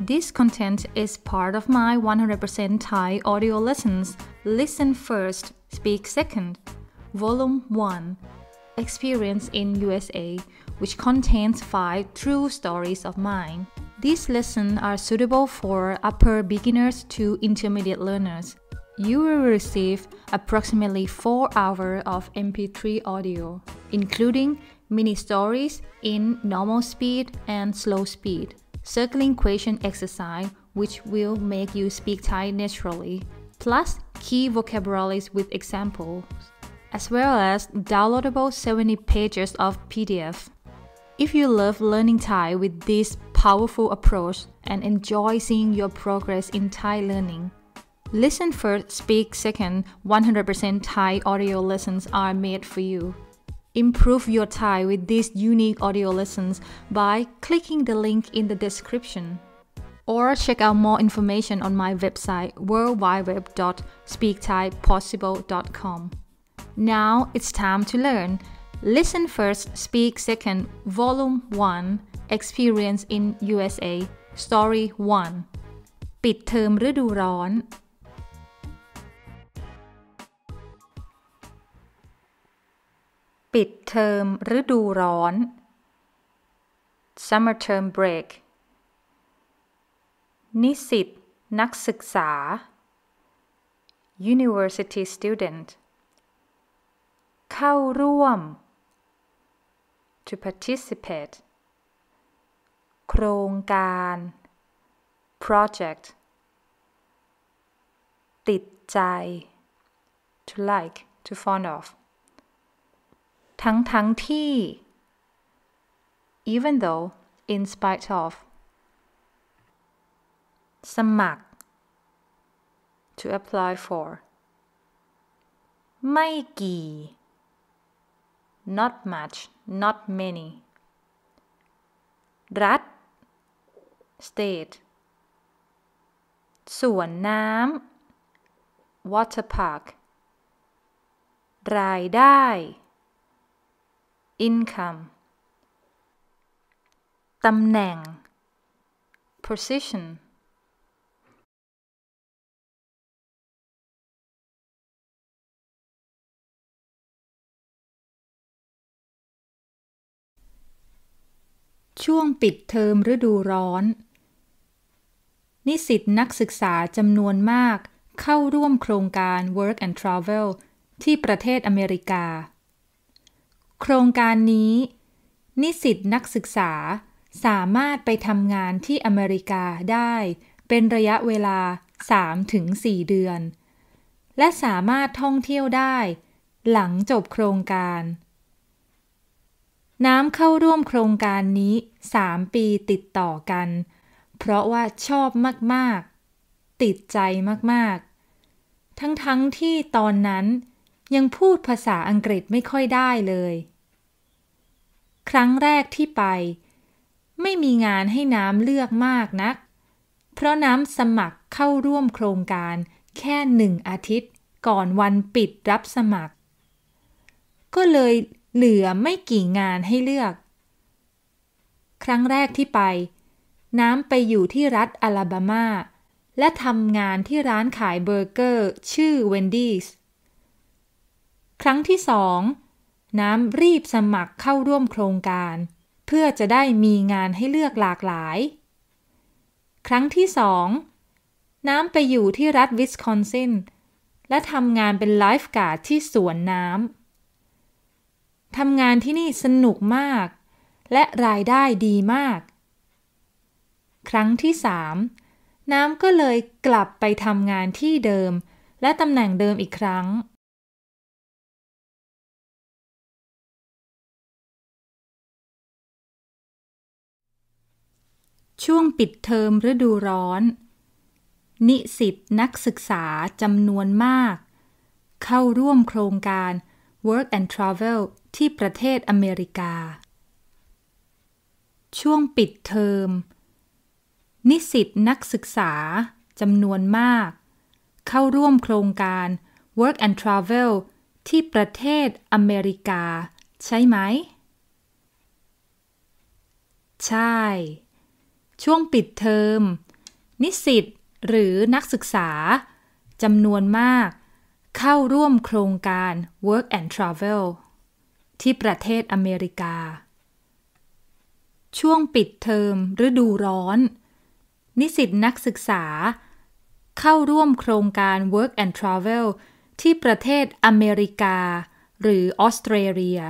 This content is part of my 100% Thai audio lessons Listen First, Speak Second, Volume 1 Experience in USA, which contains five true stories of mine. These lessons are suitable for upper beginners to intermediate learners. You will receive approximately 4 hours of MP3 audio, including mini stories in normal speed and slow speed circling question exercise which will make you speak Thai naturally, plus key vocabularies with examples, as well as downloadable 70 pages of PDF. If you love learning Thai with this powerful approach and enjoy seeing your progress in Thai learning, Listen first, speak second, 100% Thai audio lessons are made for you. Improve your Thai with these unique audio lessons by clicking the link in the description. Or check out more information on my website worldwideweb.speakthaipossible.com. Now it's time to learn. Listen first, speak second, volume 1, experience in USA, story 1ปิดเทอมฤดูร้อนปิดเทอมฤดูร้อน summer term break นิสิตนักศึกษา university student เข้าร่วม to participate โครงการ project ติดใจ to like to fond of ทั้งทั้งที่ even though in spite of สมัคร to apply for ไม่กี่ not much not many รัฐ state สวนน้ำ water park รายได้ income ตำแหน่ง position ช่วงปิดเทอมฤดูร้อน นิสิตนักศึกษาจำนวนมากเข้าร่วมโครงการ Work and Travel ที่ประเทศอเมริกาโครงการนี้ นิสิตนักศึกษาสามารถไปทำงานที่อเมริกาได้ เป็นระยะเวลา 3-4 เดือน และสามารถท่องเที่ยวได้หลังจบโครงการ น้ำเข้าร่วมโครงการนี้ 3 ปีติดต่อกัน เพราะว่าชอบมาก ๆ ติดใจมาก ๆ ทั้ง ๆทที่ตอนนั้นยังพูดภาษาอังกฤษไม่ค่อยได้เลย ครั้งแรกที่ไป ไม่มีงานให้น้ำเลือกมากนัก เพราะน้ำสมัครเข้าร่วมโครงการแค่หนึ่งอาทิตย์ก่อนวันปิดรับสมัคร ก็เลยเหลือไม่กี่งานให้เลือก ครั้งแรกที่ไป น้ำไปอยู่ที่รัฐอลาบามา และทำงานที่ร้านขายเบอร์เกอร์ชื่อเวนดี้สครั้งที่สองน้ำรีบสมัครเข้าร่วมโครงการ เพื่อจะได้มีงานให้เลือกหลากหลาย ครั้งที่สองน้ำไปอยู่ที่รัฐวิสคอนซินและทำงานเป็นไลฟ์การ์ดที่สวนน้ำทำงานที่นี่สนุกมาก และรายได้ดีมาก ครั้งที่สามน้ำก็เลยกลับไปทำงานที่เดิม และตำแหน่งเดิมอีกครั้งช่วงปิดเทอมฤดูร้อน นิสิตนักศึกษาจำนวนมาก เข้าร่วมโครงการ Work and Travel ที่ประเทศอเมริกา ช่วงปิดเทอม นิสิตนักศึกษาจำนวนมาก เข้าร่วมโครงการ Work and Travel ที่ประเทศอเมริกา ใช่ไหม ใช่ช่วงปิดเทอมนิสิตหรือนักศึกษาจำนวนมาก เข้าร่วมโครงการ Work and Travel ที่ประเทศอเมริกา ช่วงปิดเทอมฤดูร้อน นิสิตนักศึกษา เข้าร่วมโครงการ Work and Travel ที่ประเทศอเมริกา หรือออสเตรเลีย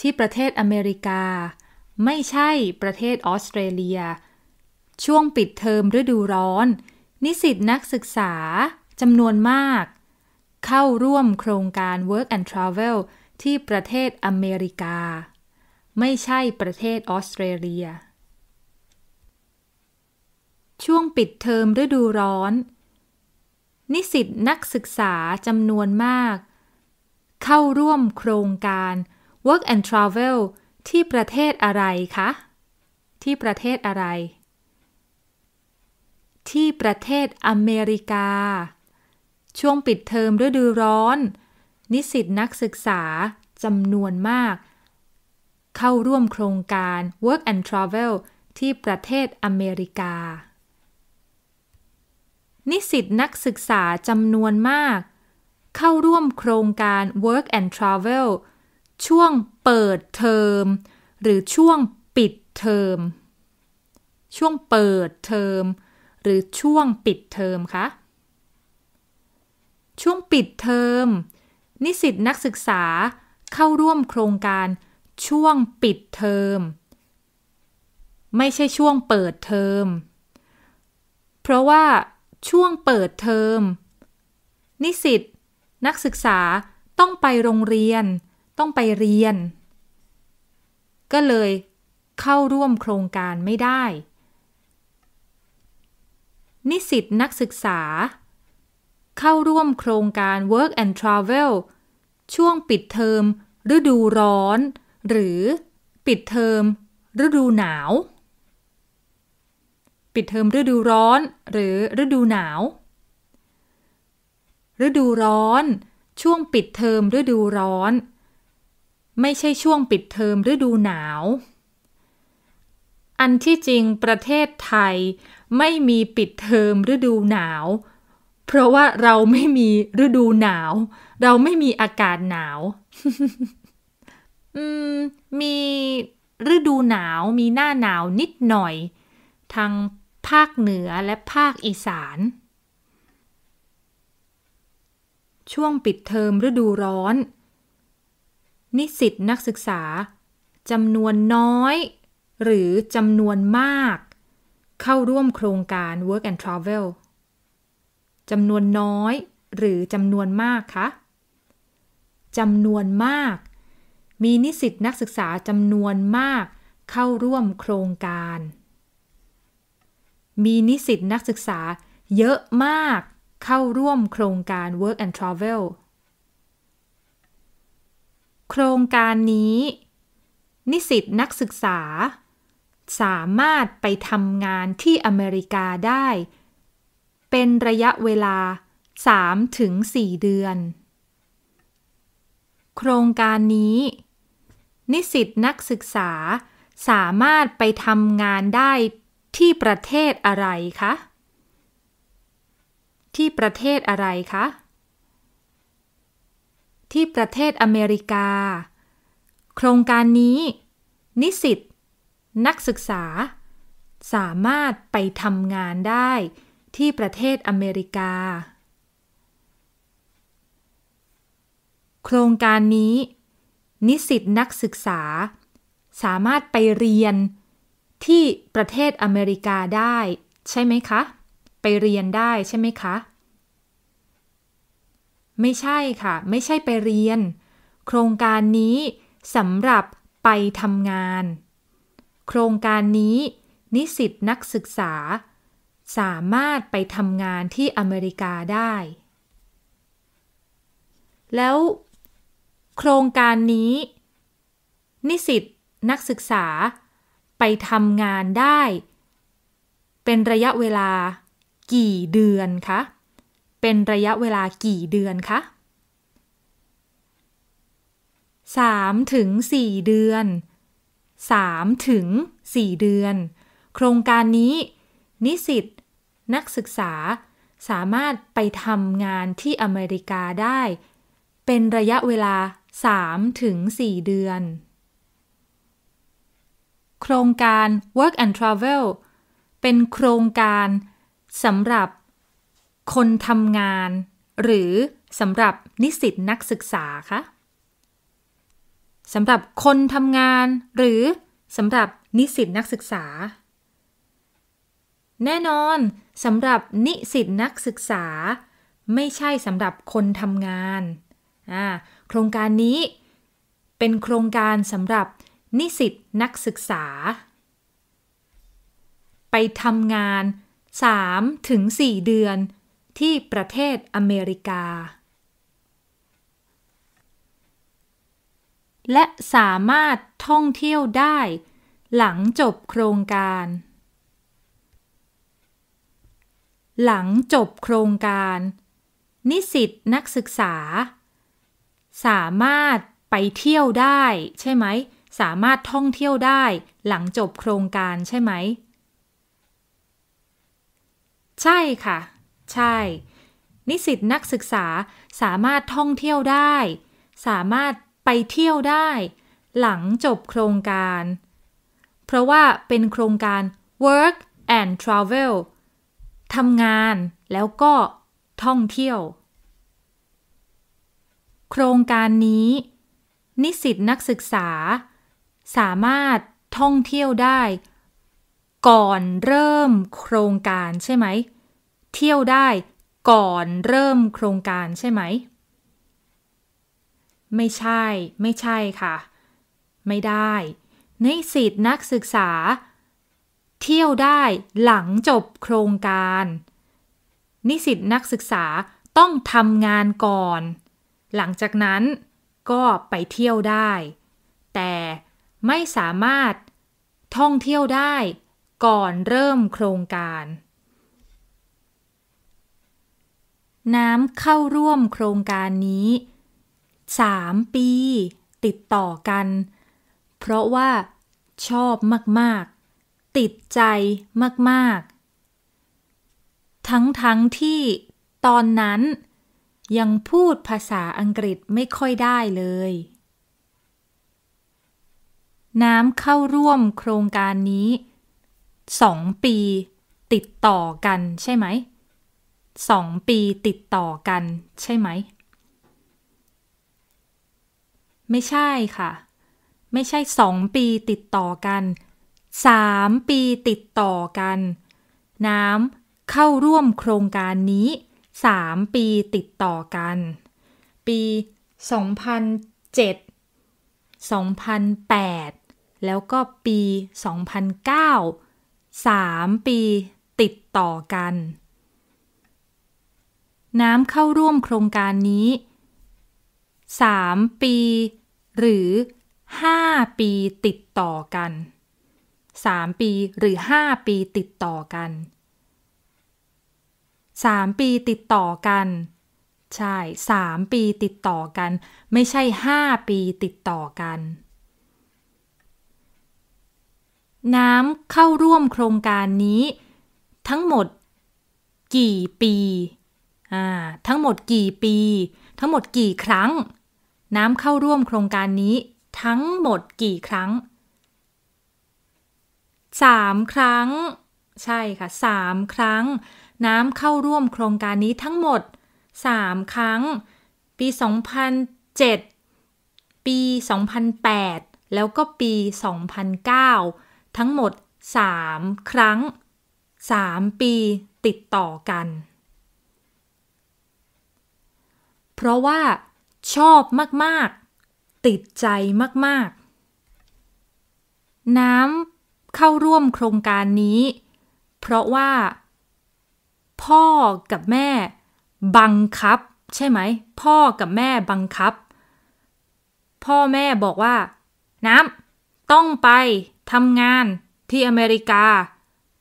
ที่ประเทศอเมริกาไม่ใช่ประเทศออสเตรเลีย ช่วงปิดเทอมฤดูร้อน นิสิตนักศึกษาจำนวนมาก เข้าร่วมโครงการ Work and Travel ที่ประเทศอเมริกา ไม่ใช่ประเทศออสเตรเลีย ช่วงปิดเทอมฤดูร้อน นิสิตนักศึกษาจำนวนมาก เข้าร่วมโครงการ Work and Travel ที่ประเทศอะไรคะ ที่ประเทศอะไร ที่ประเทศอเมริกา ช่วงปิดเทอมฤดูร้อน นิสิตนักศึกษาจำนวนมาก เข้าร่วมโครงการ Work and Travel ที่ประเทศอเมริกา นิสิตนักศึกษาจำนวนมาก เข้าร่วมโครงการ Work and Travel ช่วงเปิดเทอมหรือช่วงปิดเทอมช่วงเปิดเทอมหรือช่วงปิดเทอมคะช่วงปิดเทอมนิสิตนักศึกษาเข้าร่วมโครงการ ช่วงปิดเทอมไม่ใช่ช่วงเปิดเทอมเพราะว่า ช่วงเปิดเทอมนิสิตนักศึกษาต้องไปโรงเรียนต้องไปเรียน ก็เลยเข้าร่วมโครงการไม่ได้ นิสิตนักศึกษา เข้าร่วมโครงการ Work and Travel ช่วงปิดเทอมฤดูร้อน หรือ ปิดเทอมฤดูหนาว ปิดเทอมฤดูร้อน หรือฤดูหนาว ฤดูร้อน ช่วงปิดเทอมฤดูร้อนไม่ใช่ช่วงปิดเทอมฤดูหนาว อันที่จริงประเทศไทยไม่มีปิดเทอมฤดูหนาว เพราะว่าเราไม่มีฤดูหนาว เราไม่มีอากาศหนาว มีฤดูหนาวมีหน้าหนาวนิดหน่อยทางภาคเหนือและภาคอีสาน ช่วงปิดเทอมฤดูร้อนนิสิตนักศึกษาจำนวนน้อย หรือจำนวนมาก เข้าร่วมโครงการ Work and Travel จำนวนน้อยหรือจำนวนมากคะ จำนวนมาก มีนิสิตนักศึกษาจำนวนมาก เข้าร่วมโครงการ มีนิสิตนักศึกษา เยอะมาก เข้าร่วมโครงการ Work and Travel โครงการนี้ นิสิตนักศึกษา สามารถไปทำงานที่อเมริกาได้ เป็นระยะเวลา 3-4ถึงเดือน โครงการนี้ นิสิตนักศึกษาสามารถไปทำงานได้ที่ประเทศอะไรคะ ที่ประเทศอะไรคะที่ประเทศอเมริกา โครงการนี้ นิสิตนักศึกษา สามารถไปทำงานได้ที่ประเทศอเมริกา โครงการนี้นิสิตนักศึกษา สามารถไปเรียนที่ประเทศอเมริกาได้ ใช่ไหมคะ ไปเรียนได้ใช่ไหมคะไม่ใช่ค่ะ ไม่ใช่ไปเรียน โครงการนี้สำหรับไปทำงาน โครงการนี้ นิสิตนักศึกษา สามารถไปทำงานที่อเมริกาได้ แล้วโครงการนี้ นิสิตนักศึกษาไปทำงานได้ เป็นระยะเวลากี่เดือนคะเป็นระยะเวลากี่เดือนคะ3ถึง4 เดือน3ถึง4 เดือน โครงการนี้ นิสิตนักศึกษาสามารถไปทำงานที่อเมริกาได้ เป็นระยะเวลา3ถึง4เดือน โครงการ work and travel เป็นโครงการสำหรับคนทำงาน หรือสำหรับนิสิตนักศึกษาคะสำหรับคนทำงานหรือสำหรับนิสิตนักศึกษา แน่นอนสำหรับนิสิตนักศึกษา ไม่ใช่สำหรับคนทำงานโครงการนี้ เป็นโครงการสำหรับนิสิตนักศึกษา ไปทำงาน 3-4 เดือนที่ประเทศอเมริกา และสามารถท่องเที่ยวได้หลังจบโครงการ หลังจบโครงการ นิสิตนักศึกษา สามารถไปเที่ยวได้ ใช่ไหม สามารถท่องเที่ยวได้ หลังจบโครงการใช่ไหม ใช่ค่ะใช่นิสิตนักศึกษาสามารถท่องเที่ยวได้ สามารถไปเที่ยวได้หลังจบโครงการ เพราะว่าเป็นโครงการ work and travel ทำงานแล้วก็ ท่องเที่ยว โครงการนี้ นิสิตนักศึกษา สามารถท่องเที่ยวได้ ก่อนเริ่มโครงการใช่ไหมเที่ยวได้ก่อนเริ่มโครงการใช่ไหม ไม่ใช่ ไม่ใช่ค่ะ ไม่ได้ ในสิทธินักศึกษา เที่ยวได้หลังจบโครงการ นิสิตนักศึกษาต้องทำงานก่อน หลังจากนั้นก็ไปเที่ยวได้ แต่ไม่สามารถท่องเที่ยวได้ก่อนเริ่มโครงการน้ำเข้าร่วมโครงการนี้ 3 ปีติดต่อกัน เพราะว่า ชอบมาก ๆ ติดใจมาก ๆ ทั้ง ๆทที่ตอนนั้น ยังพูดภาษาอังกฤษไม่ค่อยได้เลย น้ำเข้าร่วมโครงการนี้สองปีติดต่อกันใช่ไหมสองปีติดต่อกัน ใช่ไหม ไม่ใช่ค่ะ ไม่ใช่สองปีติดต่อกันสามปีติดต่อกัน น้ำเข้าร่วมโครงการนี้สามปีติดต่อกัน ปี 2007 2008 แล้วก็ปี 2009 3 ปีติดต่อกันน้ำเข้าร่วมโครงการนี้ 3 ปีหรือ 5 ปีติดต่อกัน 3 ปีหรือ 5 ปีติดต่อกัน 3 ปีติดต่อกัน ใช่ 3 ปีติดต่อกัน ไม่ใช่ 5 ปีติดต่อกัน น้ำเข้าร่วมโครงการนี้ ทั้งหมด กี่ปีทั้งหมดกี่ปีทั้งหมดกี่ครั้ง น้ำเข้าร่วมโครงการนี้ทั้งหมดกี่ครั้ง3ครั้งใช่ค่ะ 3 ครั้ง น้ำเข้าร่วมโครงการนี้ทั้งหมด 3 ครั้ง ปี 2007 ปี 2008 แล้วก็ปี 2009 ทั้งหมด 3 ครั้ง 3 ปีติดต่อกันเพราะว่า ชอบมาก ๆ ติดใจมาก ๆ น้ำเข้าร่วมโครงการนี้ เพราะว่า พ่อกับแม่บังคับ ใช่ไหม พ่อกับแม่บังคับ พ่อแม่บอกว่า น้ำต้องไปทำงานที่อเมริกา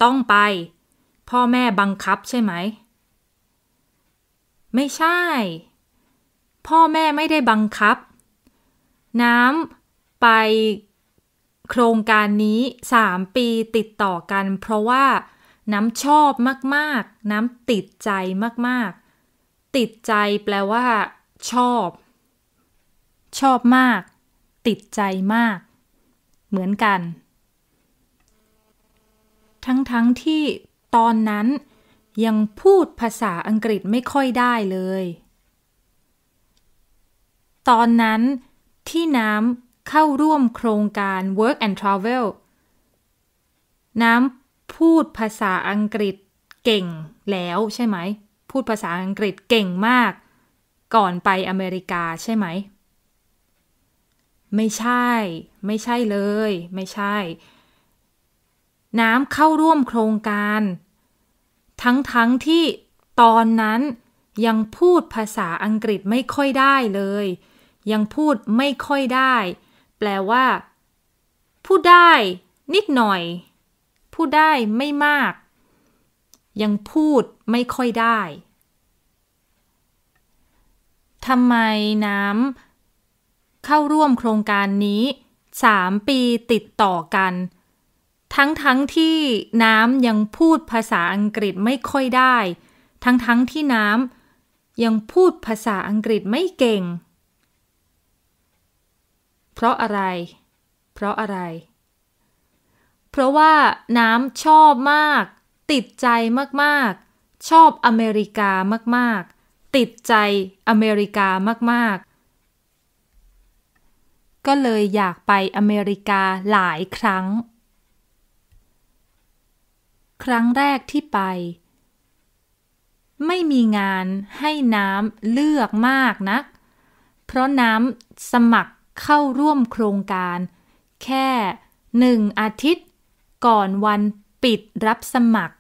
ต้องไป พ่อแม่บังคับใช่ไหม ไม่ใช่พ่อแม่ไม่ได้บังคับ น้ำไปโครงการนี้ 3 ปีติดต่อกัน เพราะว่าน้ำชอบมากๆ น้ำติดใจมากๆ ติดใจแปลว่าชอบ ชอบมาก ติดใจมาก เหมือนกัน ทั้ง ๆทที่ตอนนั้นยังพูดภาษาอังกฤษไม่ค่อยได้เลยตอนนั้นที่น้ำเข้าร่วมโครงการ Work and Travel น้ำพูดภาษาอังกฤษเก่งแล้วใช่ไหม พูดภาษาอังกฤษเก่งมาก ก่อนไปอเมริกาใช่ไหม ไม่ใช่ ไม่ใช่เลย ไม่ใช่ น้ำเข้าร่วมโครงการ ทั้งๆทที่ตอนนั้นยังพูดภาษาอังกฤษไม่ค่อยได้เลยยังพูดไม่ค่อยได้ แปลว่า พูดได้นิดหน่อย พูดได้ไม่มาก ยังพูดไม่ค่อยได้ ทำไมน้ำเข้าร่วมโครงการนี้สามปีติดต่อกัน ทั้งทที่น้ำยังพูดภาษาอังกฤษไม่ค่อยได้ ทั้งทที่น้ำยังพูดภาษาอังกฤษไม่เก่งเพราะอะไร เพราะอะไร เพราะว่าน้ำชอบมาก ติดใจมากๆ ชอบอเมริกามากๆ ติดใจอเมริกามากๆ ก็เลยอยากไปอเมริกาหลายครั้ง ครั้งแรกที่ไป ไม่มีงานให้น้ำเลือกมากนัก เพราะน้ำสมัครเข้าร่วมโครงการแค่หนึ่งอาทิตย์ ก่อนวันปิดรับสมัคร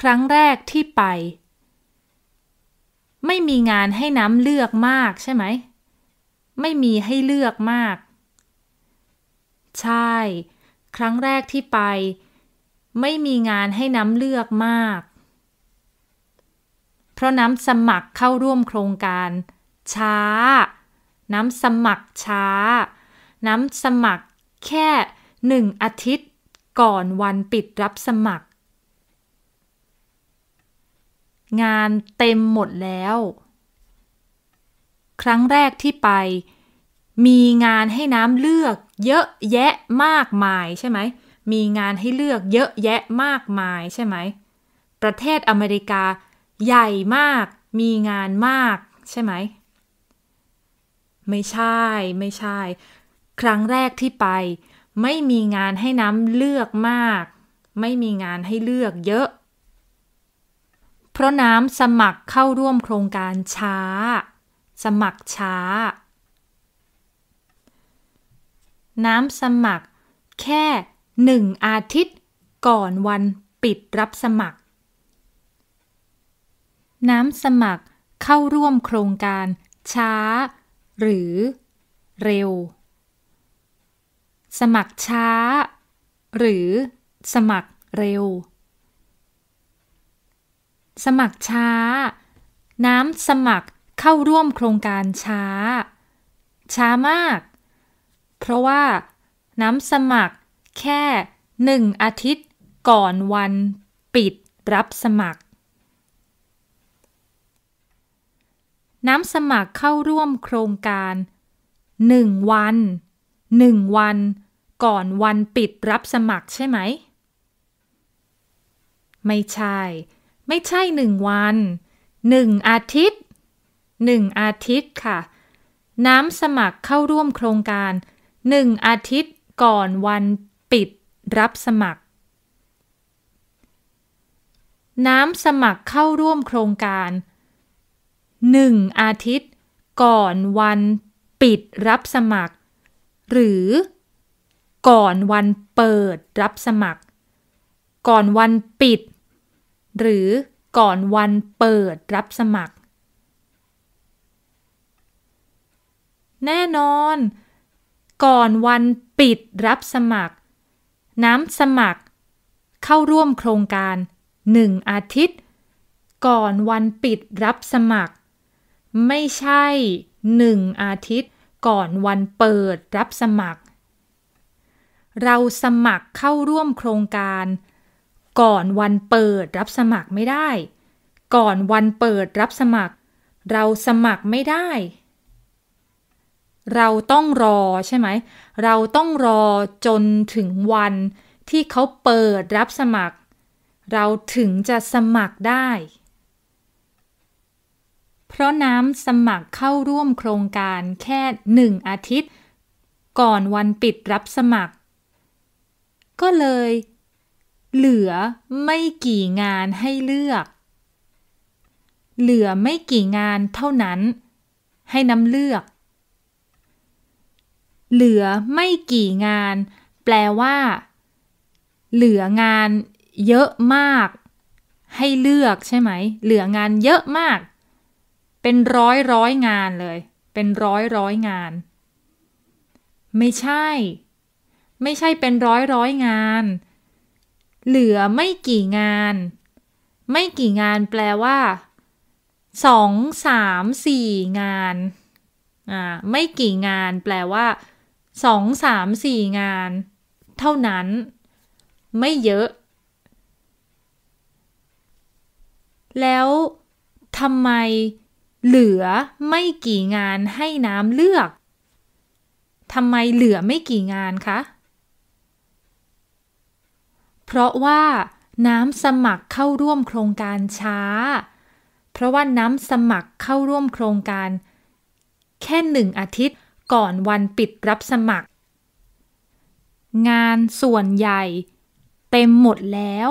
ครั้งแรกที่ไป ไม่มีงานให้น้ำเลือกมากใช่ไหม ไม่มีให้เลือกมาก ใช่ ครั้งแรกที่ไป ไม่มีงานให้น้ำเลือกมาก เพราะน้ำสมัครเข้าร่วมโครงการ ช้าน้ำสมัครช้า น้ำสมัครแค่หนึ่งอาทิตย์ก่อนวันปิดรับสมัคร งานเต็มหมดแล้ว ครั้งแรกที่ไปมีงานให้น้ำเลือกเยอะแยะมากมายใช่ไหม มีงานให้เลือกเยอะแยะมากมายใช่ไหม ประเทศอเมริกา ใหญ่มาก มีงานมากใช่ไหมไม่ใช่ไม่ใช่ ครั้งแรกที่ไปไม่มีงานให้น้ำเลือกมาก ไม่มีงานให้เลือกเยอะ เพราะน้ำสมัครเข้าร่วมโครงการช้า สมัครช้า น้ำสมัคร แค่หนึ่งอาทิตย์ ก่อนวันปิดรับสมัคร น้ำสมัครเข้าร่วมโครงการช้าหรือ เร็ว สมัครช้า หรือ สมัครเร็ว สมัครช้า น้ำสมัครเข้าร่วมโครงการช้า ช้ามาก เพราะว่าน้ำสมัครแค่หนึ่งอาทิตย์ก่อนวันปิดรับสมัครน้ำสมัครเข้าร่วมโครงการ 1 วัน 1 วัน ก่อนวันปิดรับสมัครใช่ไหม ไม่ใช่ ไม่ใช่หนึ่งวันหนึ่งอาทิตย์หนึ่งอาทิตย์ค่ะ น้ำสมัครเข้าร่วมโครงการหนึ่งอาทิตย์ก่อนวัน ปิด รับสมัคร น้ำสมัครเข้าร่วมโครงการหนึ่งอาทิตย์ ก่อนวันปิดรับสมัคร หรือก่อนวันเปิดรับสมัคร ก่อนวันปิด หรือก่อนวันเปิดรับสมัคร แน่นอน ก่อนวันปิดรับสมัคร น้ำสมัคร เข้าร่วมโครงการ1อาทิตย์ ก่อนวันปิดรับสมัครไม่ใช่ 1 อาทิตย์ก่อนวันเปิดรับสมัคร เราสมัครเข้าร่วมโครงการ ก่อนวันเปิดรับสมัครไม่ได้ ก่อนวันเปิดรับสมัคร เราสมัครไม่ได้ เราต้องรอใช่ไหม เราต้องรอจนถึงวันที่เขาเปิดรับสมัคร เราถึงจะสมัครได้เพราะน้ำสมัครเข้าร่วมโครงการแค่หนึ่งอาทิตย์ ก่อนวันปิดรับสมัคร ก็เลย เหลือไม่กี่งานให้เลือก เหลือไม่กี่งานเท่านั้น ให้น้ำเลือก เหลือไม่กี่งาน แปลว่า เหลืองานเยอะมาก ให้เลือกใช่ไหม เหลืองานเยอะมากเป็นร้อยร้อยงานเลย เป็นร้อยร้อยงาน ไม่ใช่ ไม่ใช่เป็นร้อยร้อยงาน เหลือไม่กี่งาน ไม่กี่งานแปลว่าสองสามสี่งาน อ่า ไม่กี่งานแปลว่าสองสามสี่งาน เท่านั้น ไม่เยอะ แล้วทำไมเหลือไม่กี่งานให้น้ำเลือก ทำไมเหลือไม่กี่งานคะ เพราะว่าน้ำสมัครเข้าร่วมโครงการช้า เพราะว่าน้ำสมัครเข้าร่วมโครงการ แค่หนึ่งอาทิตย์ก่อนวันปิดรับสมัคร งานส่วนใหญ่เต็มหมดแล้ว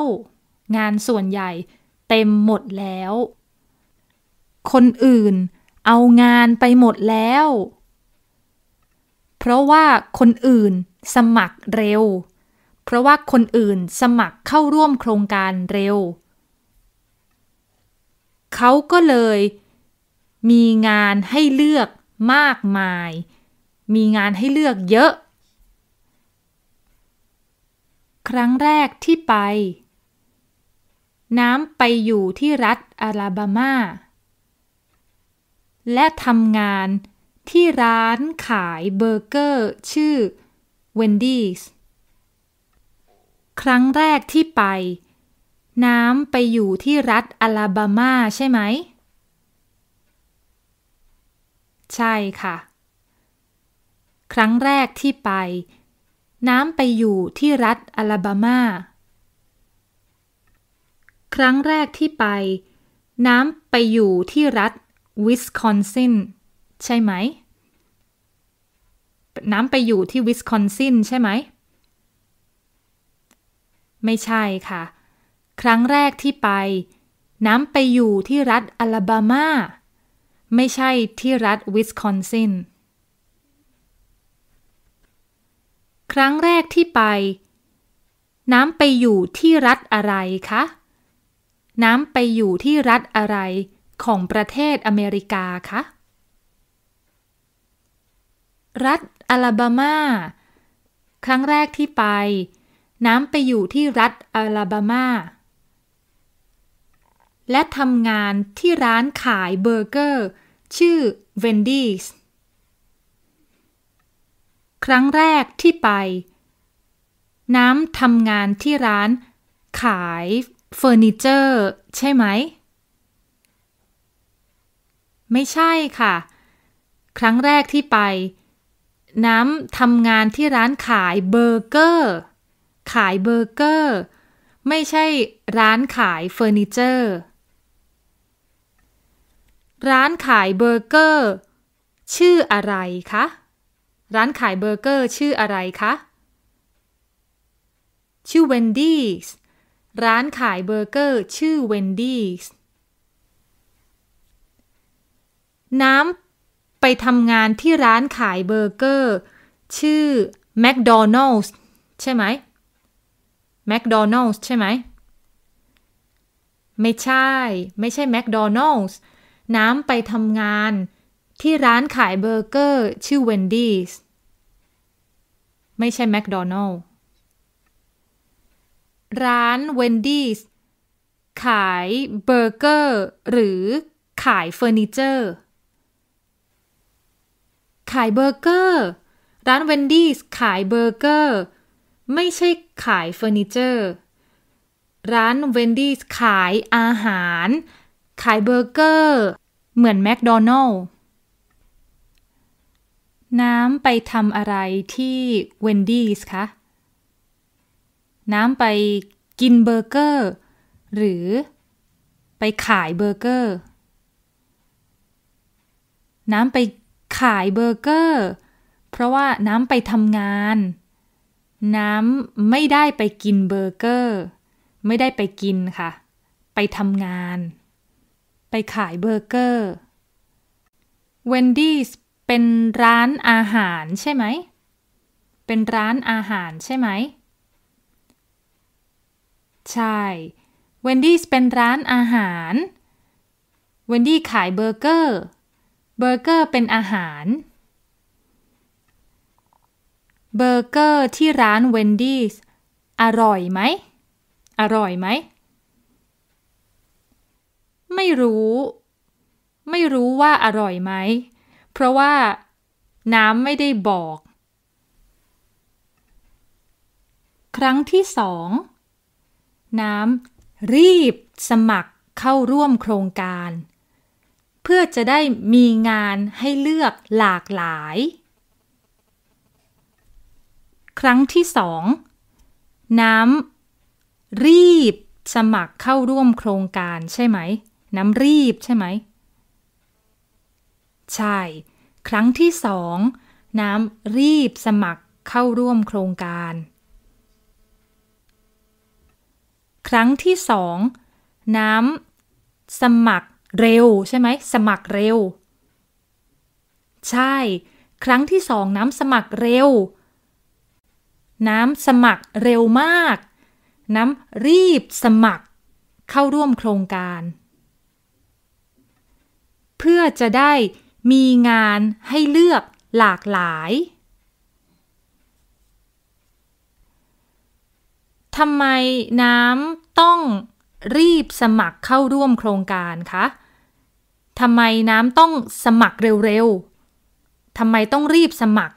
งานส่วนใหญ่เต็มหมดแล้วคนอื่นเอางานไปหมดแล้ว เพราะว่าคนอื่นสมัครเร็ว เพราะว่าคนอื่นสมัครเข้าร่วมโครงการเร็ว เขาก็เลยมีงานให้เลือกมากมาย มีงานให้เลือกเยอะ ครั้งแรกที่ไป น้ำไปอยู่ที่รัฐอลาบามาและทำงานที่ร้านขายเบอร์เกอร์ ชื่อ Wendy's ครั้งแรกที่ไป น้ำไปอยู่ที่รัฐอลาบามาใช่ไหม ใช่ค่ะ ครั้งแรกที่ไป น้ำไปอยู่ที่รัฐอลาบามา ครั้งแรกที่ไป น้ำไปอยู่ที่รัฐวิสคอนซินใช่ไหม น้ำไปอยู่ที่วิสคอนซินใช่ไหม ไม่ใช่ค่ะ ครั้งแรกที่ไป น้ำไปอยู่ที่รัฐอลาบามา ไม่ใช่ที่รัฐวิสคอนซินครั้งแรกที่ไป น้ำไปอยู่ที่รัฐอะไรคะน้ำไปอยู่ที่รัฐอะไรของประเทศอเมริกาคะรัฐอลาบามาครั้งแรกที่ไปน้ำไปอยู่ที่รัฐอลาบามาและทำงานที่ร้านขายเบอร์เกอร์ ชื่อวนดี้สครั้งแรกที่ไป น้ำทำงานที่ร้านขายเฟอร์นิเจอร์ ใช่ไหมไม่ใช่ค่ะ ครั้งแรกที่ไปน้ำทำงานที่ร้านขายเบอร์เกอร์ ขายเบอร์เกอร์ ไม่ใช่ร้านขายเฟอร์นิเจอร์ ร้านขายเบอร์เกอร์ชื่ออะไรคะ ร้านขายเบอร์เกอร์ชื่ออะไรคะชื่อเวนดี้ร้านขายเบอร์เกอร์ชื่อเวนดี้น้ำไปทำงานที่ร้านขายเบอร์เกอร์ ชื่อ McDonald's ใช่ไหม McDonald's ใช่ไหม ไม่ใช่ไม่ใช่ McDonald's น้ำไปทำงานที่ร้านขายเบอร์เกอร์ ชื่อ Wendy's ไม่ใช่ McDonald's ร้าน Wendy's ขายเบอร์เกอร์ หรือขายเฟอร์นิเจอร์ขายเบอร์เกอร์ร้านเวนดี้ขายเบอร์เกอร์ไม่ใช่ขายเฟอร์นิเจอร์ร้านเวนดี้ขายอาหารขายเบอร์เกอร์เหมือนแมคโดนัลล์น้ำไปทำอะไรที่เวนดี้คะน้ำไปกินเบอร์เกอร์หรือ ไปขายเบอร์เกอร์น้ำไปขายเบอร์เกอร์ เพราะว่าน้ำไปทำงาน น้ำ ไม่ได้ไปกินเบอร์เกอร์ ไม่ได้ไปกินค่ะ ไปทำงาน ไปขายเบอร์เกอร์เวนดี้เป็นร้านอาหารใช่ไหมเป็นร้านอาหารใช่ไหม ใช่เวนดี้เป็นร้านอาหารเวนดี้ขายเบอร์เกอร์เบอร์เกอร์เป็นอาหาร เบอร์เกอร์ที่ร้านเวนดี้อร่อยไหมอร่อยไหมไม่รู้ ไม่รู้ว่าอร่อยไหม เพราะว่า น้ำไม่ได้บอก ครั้งที่สองน้ำรีบสมัครเข้าร่วมโครงการเพื่อจะได้มีงานให้เลือกหลากหลาย ครั้งที่สองน้ำรีบสมัครเข้าร่วมโครงการใช่ไหม น้ำรีบใช่ไหม ใช่ ครั้งที่สองน้ำรีบสมัครเข้าร่วมโครงการ ครั้งที่สองน้ำสมัครเร็วใช่ไหมสมัครเร็ว ใช่ ครั้งที่สองน้ำสมัครเร็ว น้ำสมัครเร็วมาก น้ำรีบสมัครเข้าร่วมโครงการ เพื่อจะได้มีงานให้เลือกหลากหลายทำไมน้ำต้องรีบสมัครเข้าร่วมโครงการคะทำไมน้ำต้องสมัครเร็ว ๆ ทำไมต้องรีบสมัคร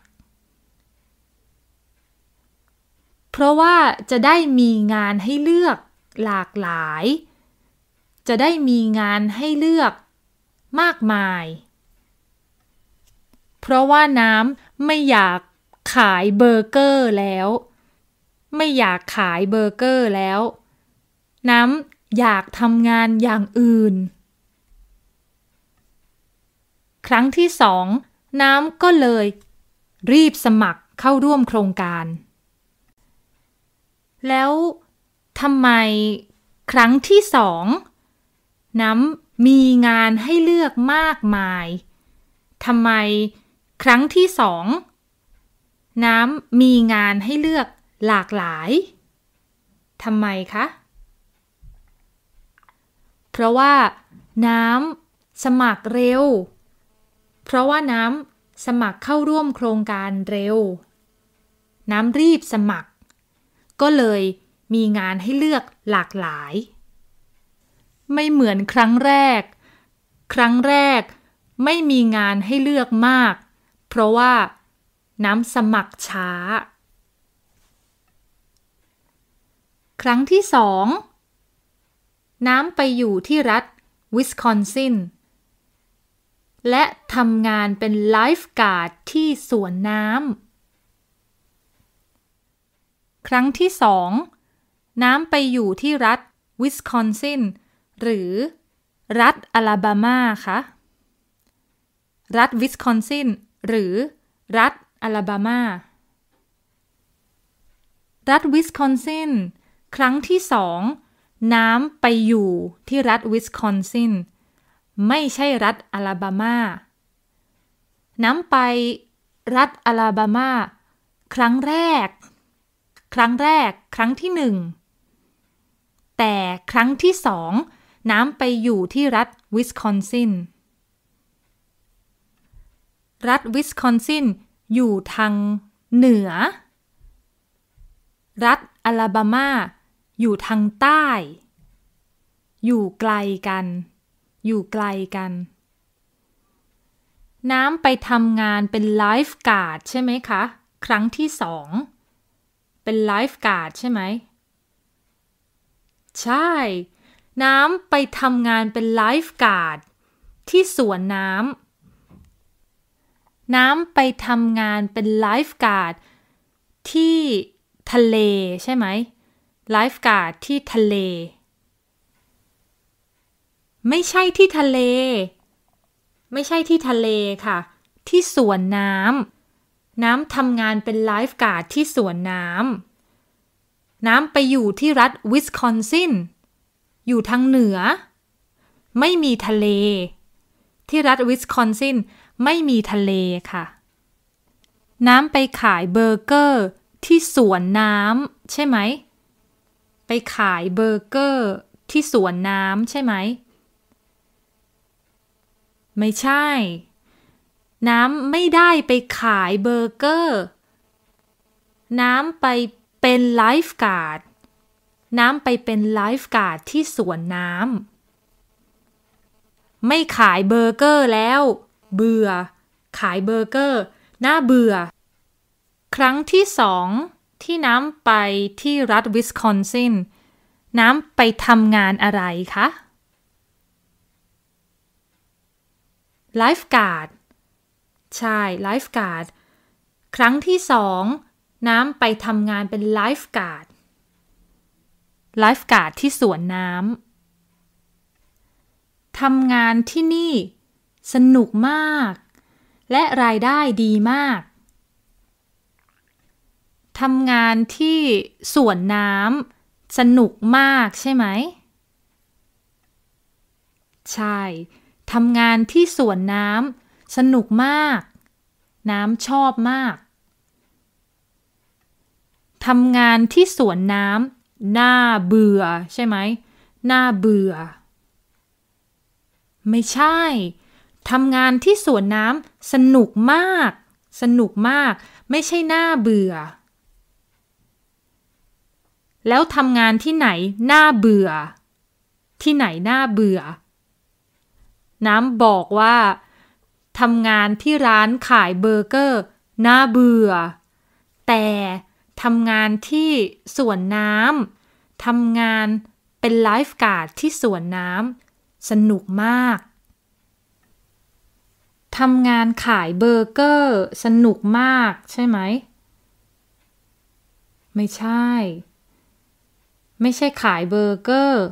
เพราะว่าจะได้มีงานให้เลือกหลากหลาย จะได้มีงานให้เลือกมากมาย เพราะว่าน้ำไม่อยากขายเบอร์เกอร์แล้ว ไม่อยากขายเบอร์เกอร์แล้ว น้ำอยากทำงานอย่างอื่นครั้งที่สองน้ำก็เลยรีบสมัครเข้าร่วมโครงการ แล้วทำไม ครั้งที่สอง น้ำมีงานให้เลือกมากมายทำไม ครั้งที่สอง น้ำมีงานให้เลือกหลากหลายทำไมคะ เพราะว่าน้ำสมัครเร็วเพราะว่าน้ำสมัครเข้าร่วมโครงการเร็ว น้ำรีบสมัครก็เลยมีงานให้เลือกหลากหลาย ไม่เหมือนครั้งแรก ครั้งแรกไม่มีงานให้เลือกมาก เพราะว่าน้ำสมัครช้า ครั้งที่สอง น้ำไปอยู่ที่รัฐวิสคอนซินและทำงานเป็นไลฟ์การ์ดที่สวนน้ำครั้งที่สองน้ำไปอยู่ที่รัฐวิสคอนซินหรือ รัฐอลาบามาคะรัฐวิสคอนซินหรือ รัฐอลาบามา รัฐวิสคอนซินครั้งที่สองน้ำไปอยู่ที่รัฐวิสคอนซินไม่ใช่รัฐอลาบามา น้ำไป รัฐอลาบามา ครั้งแรก ครั้งแรกครั้งที่หนึ่ง แต่ครั้งที่สองน้ำไปอยู่ที่รัฐวิสคอนซิน รัฐวิสคอนซินอยู่ทางเหนือ รัฐอลาบามา อยู่ทางใต้ อยู่ไกลกันอยู่ไกลกัน น้ำไปทำงานเป็นไลฟ์การ์ดใช่ไหมคะครั้งที่สองเป็นไลฟ์การ์ดใช่ไหมใช่ น้ำไปทำงานเป็นไลฟ์การ์ดที่สวนน้ำน้ำไปทำงานเป็นไลฟ์การ์ดที่ทะเลใช่ไหมไลฟ์การ์ดที่ทะเลไม่ใช่ที่ทะเล ไม่ใช่ที่ทะเลค่ะ ที่สวนน้ำ น้ำทำงานเป็นไลฟ์การ์ดที่สวนน้ำน้ำไปอยู่ที่รัฐวิสคอนซิน อยู่ทางเหนือ ไม่มีทะเล ที่รัฐวิสคอนซินไม่มีทะเลค่ะ น้ำไปขายเบอร์เกอร์ ที่สวนน้ำใช่ไหม ไปขายเบอร์เกอร์ ที่สวนน้ำใช่ไหมไม่ใช่ น้ำไม่ได้ไปขายเบอร์เกอร์ น้ำไปเป็นไลฟ์การ์ด น้ำไปเป็นไลฟ์การ์ดที่สวนน้ำ ไม่ขายเบอร์เกอร์แล้ว เบื่อ ขายเบอร์เกอร์ น่าเบื่อ ครั้งที่สองที่น้ำไปที่รัฐวิสคอนซิน น้ำไปทำงานอะไรคะไลฟ์การ์ดใช่ไลฟ์การ์ดครั้งที่สองน้ำไปทำงานเป็นไลฟ์การ์ดไลฟ์การ์ดที่สวนน้ำ ทำงานที่นี่สนุกมาก และรายได้ดีมาก ทำงานที่สวนน้ำสนุกมากใช่ไหม ใช่ทำงานที่สวนน้ำสนุกมาก น้ำชอบมาก ทำงานที่สวนน้ำน่าเบื่อใช่ไหมน่าเบื่อ ไม่ใช่ ทำงานที่สวนน้ำสนุกมาก สนุกมาก ไม่ใช่น่าเบื่อ แล้วทำงานที่ไหนน่าเบื่อ ที่ไหนน่าเบื่อน้ำบอกว่า ทำงานที่ร้านขายเบอร์เกอร์ น่าเบื่อ แต่ทำงานที่สวนน้ำ ทำงานเป็นไลฟ์การ์ดที่สวนน้ำ สนุกมาก ทำงานขายเบอร์เกอร์ สนุกมากใช่ไหม ไม่ใช่ ไม่ใช่ขายเบอร์เกอร์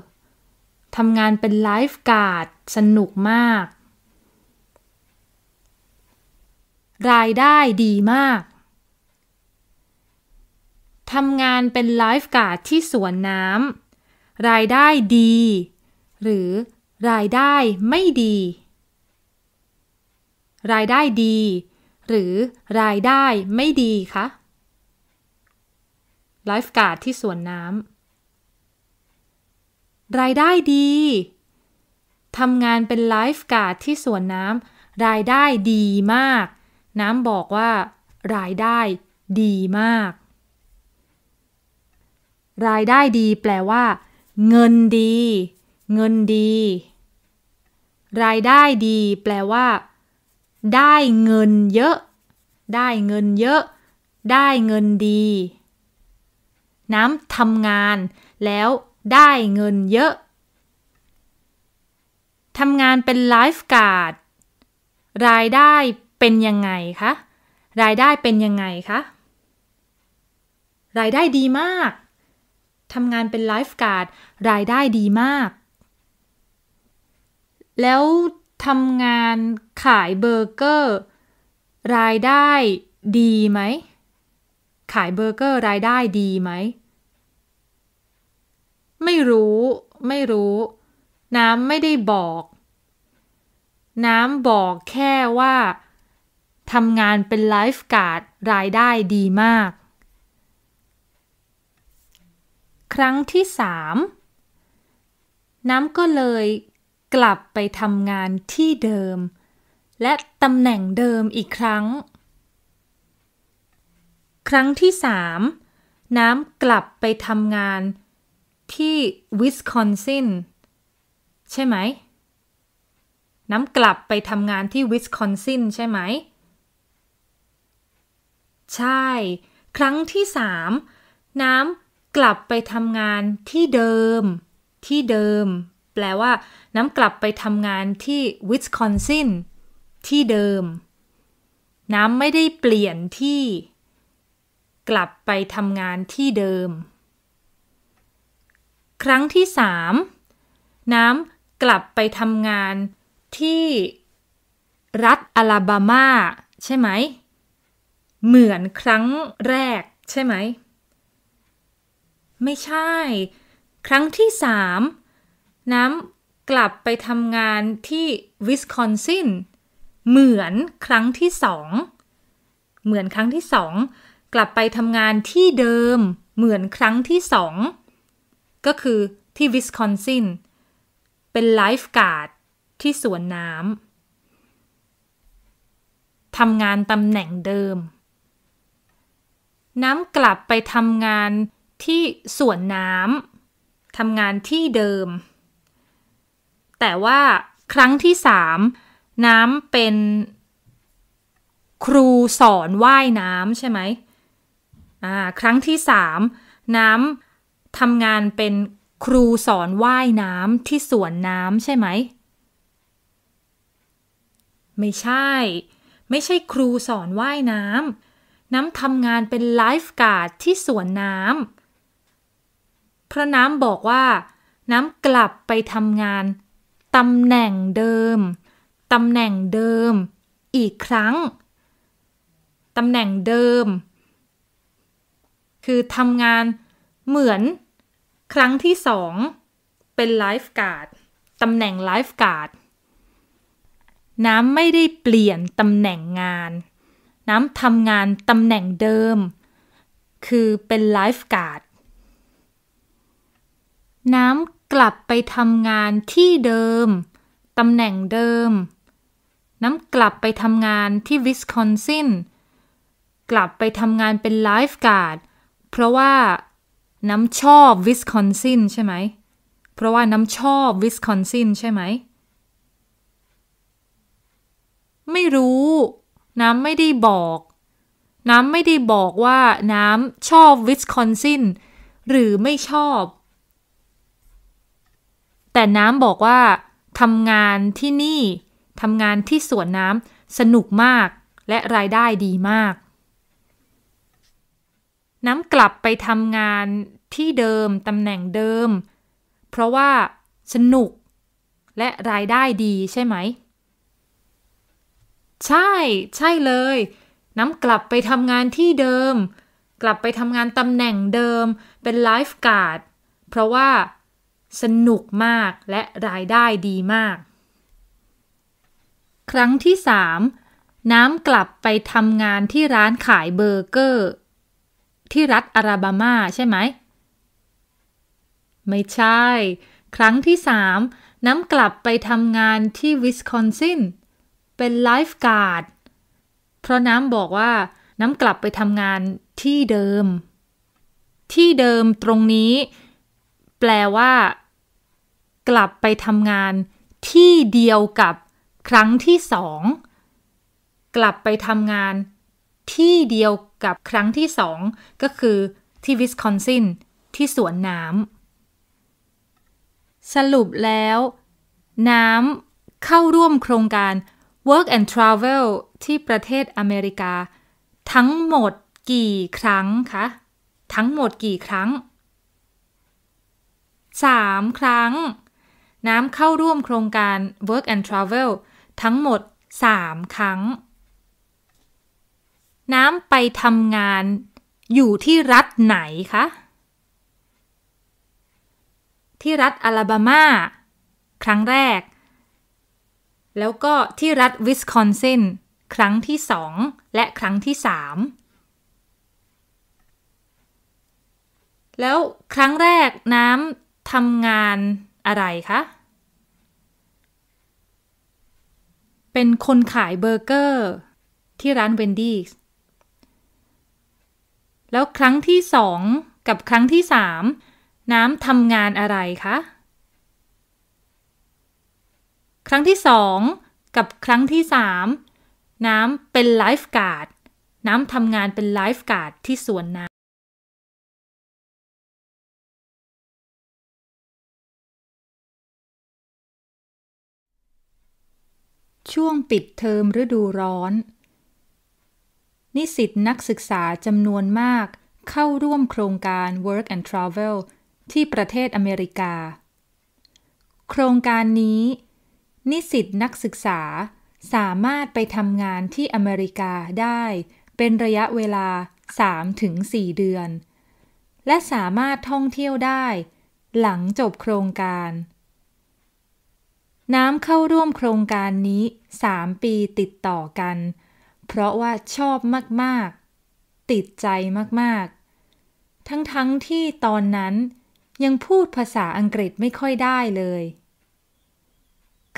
ทำงานเป็นไลฟ์การ์ดสนุกมาก รายได้ดีมาก ทำงานเป็นไลฟ์การ์ดที่สวนน้ำรายได้ดี หรือ รายได้ไม่ดี รายได้ดี หรือ รายได้ไม่ดีคะ ไลฟ์การ์ดที่สวนน้ำ รายได้ดีทำงานเป็นไลฟ์การ์ดที่สวนน้ำ รายได้ดีมาก น้ำบอกว่า รายได้ดีมาก รายได้ดี แปลว่า เงินดี เงินดี รายได้ดี แปลว่า ได้เงินเยอะ ได้เงินเยอะ ได้เงินดี น้ำทำงาน แล้ว ได้เงินเยอะทำงานเป็นไลฟ์การ์ดรายได้เป็นยังไงคะ รายได้เป็นยังไงคะ รายได้ดีมาก ทำงานเป็นไลฟ์การ์ดรายได้ดีมาก แล้วทำงานขายเบอร์เกอร์ รายได้ดีไหมขายเบอร์เกอร์รายได้ดีไหมไม่รู้ไม่รู้น้ำไม่ได้บอก น้ำบอกแค่ว่าทำงานเป็นไลฟ์การ์ดรายได้ดีมาก ครั้งที่สามน้ำก็เลยกลับไปทำงานที่เดิม และตำแหน่งเดิมอีกครั้ง ครั้งที่สามน้ำกลับไปทำงานที่วิสคอนซินใช่ไหม น้ำกลับไปทำงานที่วิสคอนซินใช่ไหม ใช่ ครั้งที่สามน้ำกลับไปทำงานที่เดิม ที่เดิม แปลว่า น้ำกลับไปทำงานที่วิสคอนซินที่เดิม น้ำไม่ได้เปลี่ยนที่ กลับไปทำงานที่เดิม ครั้งที่สามน้ำกลับไปทำงานที่รัฐอลาบามาใช่ไหม เหมือนครั้งแรกใช่ไหม ไม่ใช่ ครั้งที่สามน้ำกลับไปทำงานที่วิสคอนซินเหมือนครั้งที่สองเหมือนครั้งที่สองกลับไปทำงานที่เดิม เหมือนครั้งที่สองก็คือที่วิสคอนซินเป็นไลฟ์การ์ดที่สวนน้ำ ทำงานตำแหน่งเดิม น้ำกลับไปทำงานที่สวนน้ำ ทำงานที่เดิม แต่ว่าครั้งที่สามน้ำเป็น ครูสอนว่ายน้ำใช่ไหมอ่า ครั้งที่สามน้ำทำงานเป็นครูสอนว่ายน้ำที่สวนน้ำ ใช่ไหม ไม่ใช่ ไม่ใช่ครูสอนว่าย น้ำ น้ำทำงานเป็นไลฟ์การ์ดที่สวนน้ำ พระน้ำ บอกว่า น้ำกลับไปทำงานตำแหน่งเดิมตำแหน่งเดิม อีกครั้งตำแหน่งเดิม คือทำงานเหมือนครั้งที่สองเป็นไลฟ์การ์ดตำแหน่งไลฟ์การ์ดน้ำไม่ได้เปลี่ยนตำแหน่งงาน น้ำทำงานตำแหน่งเดิม คือเป็นไลฟ์การ์ดน้ำกลับไปทำงานที่เดิมตำแหน่งเดิม น้ำกลับไปทำงานที่วิสคอนซินกลับไปทำงานเป็นไลฟ์การ์ดเพราะว่าน้ำชอบวิสคอนซินใช่ไหม เพราะว่าน้ำชอบวิสคอนซินใช่ไหม ไม่รู้ น้ำไม่ได้บอก น้ำไม่ได้บอกว่าน้ำชอบวิสคอนซินหรือไม่ชอบ แต่น้ำบอกว่าทำงานที่นี่ทำงานที่ สวนน้ำสนุกมากและรายได้ดีมาก น้ำกลับไปทำงานที่เดิม ตำแหน่งเดิม เพราะว่าสนุกและรายได้ดีใช่ไหม ใช่ ใช่เลย น้ำกลับไปทำงานที่เดิม กลับไปทำงานตำแหน่งเดิมเป็นไลฟ์การ์ดเพราะว่าสนุกมากและรายได้ดีมาก ครั้งที่ 3 น้ำกลับไปทำงานที่ร้านขายเบอร์เกอร์ ที่รัฐอาราบามาใช่ไหมไม่ใช่ ครั้งที่สามน้ำกลับไปทำงานที่วิสคอนซินเป็นไลฟ์การ์ดเพราะน้ำบอกว่าน้ำกลับไปทำงานที่เดิม ที่เดิมตรงนี้แปลว่า กลับไปทำงานที่เดียวกับครั้งที่สองกลับไปทำงานที่เดียวกับครั้งที่สองก็คือที่วิสคอนซินที่สวนน้ำสรุปแล้ว น้ำเข้าร่วมโครงการ Work and Travel ที่ประเทศอเมริกา ทั้งหมดกี่ครั้งคะทั้งหมดกี่ครั้ง 3 ครั้ง น้ำเข้าร่วมโครงการ Work and Travel ทั้งหมด 3 ครั้ง น้ำไปทำงานอยู่ที่รัฐไหนคะที่รัฐอลาบามาครั้งแรก แล้วก็ที่รัฐวิสคอนซินครั้งที่สองและครั้งที่สาม แล้วครั้งแรกน้ำทำงานอะไรคะ เป็นคนขายเบอร์เกอร์ที่ร้านเวนดี้ แล้วครั้งที่สองกับครั้งที่สามน้ำทำงานอะไรคะ ครั้งที่สองกับครั้งที่สามน้ำเป็นไลฟ์การ์ด น้ำทำงานเป็นไลฟ์การ์ดที่สวนน้ำช่วงปิดเทอมฤดูร้อน นิสิตนักศึกษาจำนวนมากเข้าร่วมโครงการ Work and Travel ที่ประเทศอเมริกา โครงการนี้ นิสิตนักศึกษาสามารถไปทำงานที่อเมริกาได้เป็นระยะเวลา 3-4 เดือน และสามารถท่องเที่ยวได้หลังจบโครงการ น้ำเข้าร่วมโครงการนี้ 3 ปีติดต่อกัน เพราะว่าชอบมาก ๆ ติดใจมาก ๆ ทั้ง ๆทที่ตอนนั้นยังพูดภาษาอังกฤษไม่ค่อยได้เลย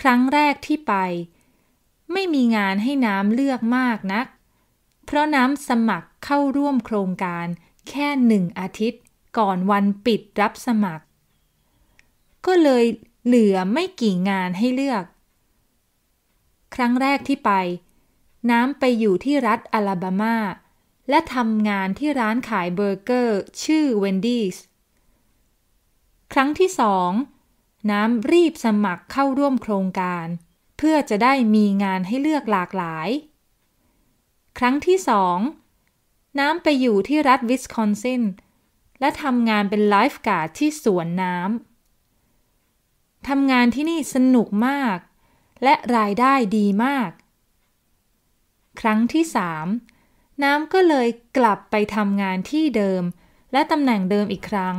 ครั้งแรกที่ไป ไม่มีงานให้น้ำเลือกมากนัก เพราะน้ำสมัครเข้าร่วมโครงการแค่หนึ่งอาทิตย์ก่อนวันปิดรับสมัคร ก็เลยเหลือไม่กี่งานให้เลือก ครั้งแรกที่ไป น้ำไปอยู่ที่รัฐอลาบามา และทำงานที่ร้านขายเบอร์เกอร์ชื่อเวนดี้สครั้งที่สองน้ำรีบสมัครเข้าร่วมโครงการ เพื่อจะได้มีงานให้เลือกหลากหลาย ครั้งที่สองน้ำไปอยู่ที่รัฐวิสคอนซิน และทำงานเป็นไลฟ์การ์ดที่สวนน้ำทำงานที่นี่สนุกมาก และรายได้ดีมาก ครั้งที่สามน้ำก็เลยกลับไปทำงานที่เดิม และตำแหน่งเดิมอีกครั้ง